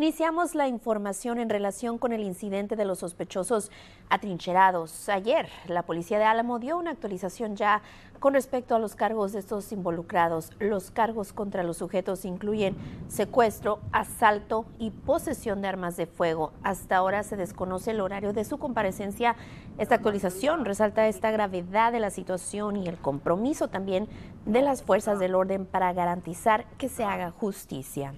Iniciamos la información en relación con el incidente de los sospechosos atrincherados. Ayer, la policía de Álamo dio una actualización ya con respecto a los cargos de estos involucrados. Los cargos contra los sujetos incluyen secuestro, asalto y posesión de armas de fuego. Hasta ahora se desconoce el horario de su comparecencia. Esta actualización resalta esta gravedad de la situación y el compromiso también de las fuerzas del orden para garantizar que se haga justicia.